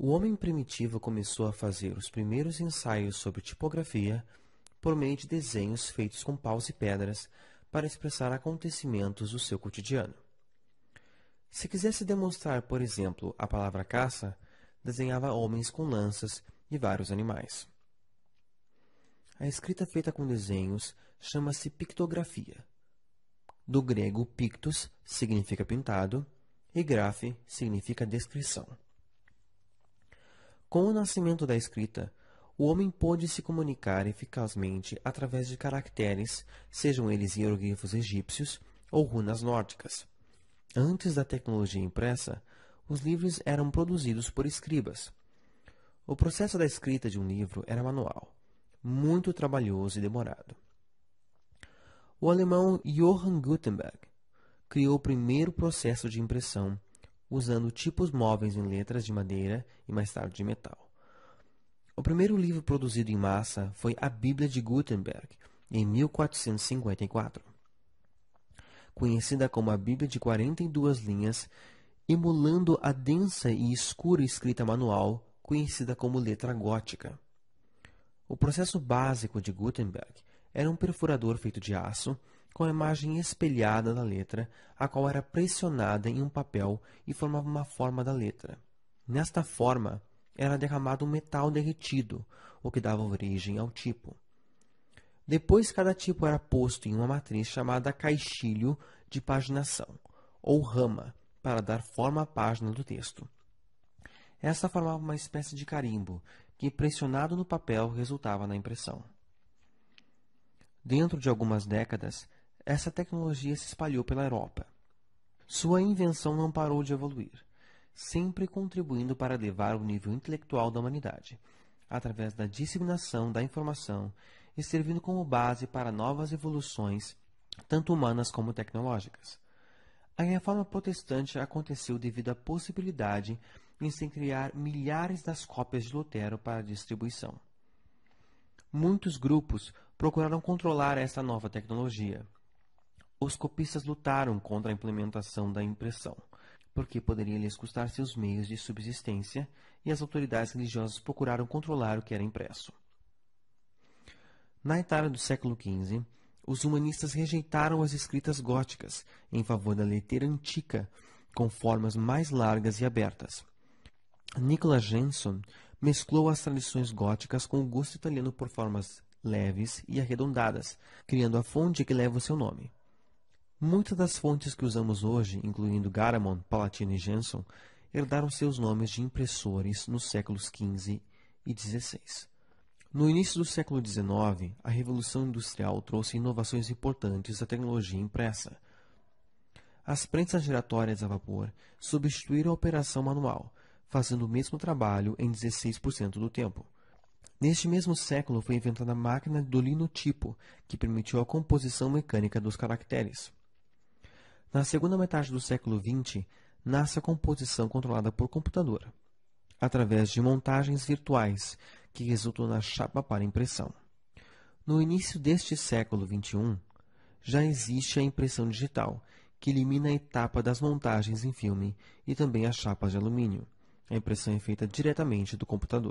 O homem primitivo começou a fazer os primeiros ensaios sobre tipografia por meio de desenhos feitos com paus e pedras para expressar acontecimentos do seu cotidiano. Se quisesse demonstrar, por exemplo, a palavra caça, desenhava homens com lanças e vários animais. A escrita feita com desenhos chama-se pictografia. Do grego pictus significa pintado e grafe significa descrição. Com o nascimento da escrita, o homem pôde se comunicar eficazmente através de caracteres, sejam eles hieroglifos egípcios ou runas nórdicas. Antes da tecnologia impressa, os livros eram produzidos por escribas. O processo da escrita de um livro era manual, muito trabalhoso e demorado. O alemão Johann Gutenberg criou o primeiro processo de impressão usando tipos móveis em letras de madeira e mais tarde de metal. O primeiro livro produzido em massa foi a Bíblia de Gutenberg, em 1454. Conhecida como a Bíblia de 42 linhas, emulando a densa e escura escrita manual, conhecida como letra gótica. O processo básico de Gutenberg era um perfurador feito de aço com a imagem espelhada da letra, a qual era pressionada em um papel e formava uma forma da letra. Nesta forma, era derramado um metal derretido, o que dava origem ao tipo. Depois, cada tipo era posto em uma matriz chamada caixilho de paginação, ou rama, para dar forma à página do texto. Essa formava uma espécie de carimbo, que pressionado no papel resultava na impressão. Dentro de algumas décadas, essa tecnologia se espalhou pela Europa. Sua invenção não parou de evoluir, sempre contribuindo para elevar o nível intelectual da humanidade, através da disseminação da informação e servindo como base para novas evoluções, tanto humanas como tecnológicas. A reforma protestante aconteceu devido à possibilidade em se criar milhares das cópias de Lutero para distribuição. Muitos grupos procuraram controlar esta nova tecnologia, os copistas lutaram contra a implementação da impressão, porque poderia lhes custar seus meios de subsistência e as autoridades religiosas procuraram controlar o que era impresso. Na Itália do século XV, os humanistas rejeitaram as escritas góticas em favor da letra antiga, com formas mais largas e abertas. Nicola Jenson mesclou as tradições góticas com o gosto italiano por formas leves e arredondadas, criando a fonte que leva o seu nome. Muitas das fontes que usamos hoje, incluindo Garamond, Palatino e Jenson, herdaram seus nomes de impressores nos séculos XV e XVI. No início do século XIX, a Revolução Industrial trouxe inovações importantes à tecnologia impressa. As prensas giratórias a vapor substituíram a operação manual, fazendo o mesmo trabalho em 16% do tempo. Neste mesmo século foi inventada a máquina do linotipo, que permitiu a composição mecânica dos caracteres. Na segunda metade do século XX, nasce a composição controlada por computador, através de montagens virtuais, que resultam na chapa para impressão. No início deste século XXI, já existe a impressão digital, que elimina a etapa das montagens em filme e também as chapas de alumínio. A impressão é feita diretamente do computador.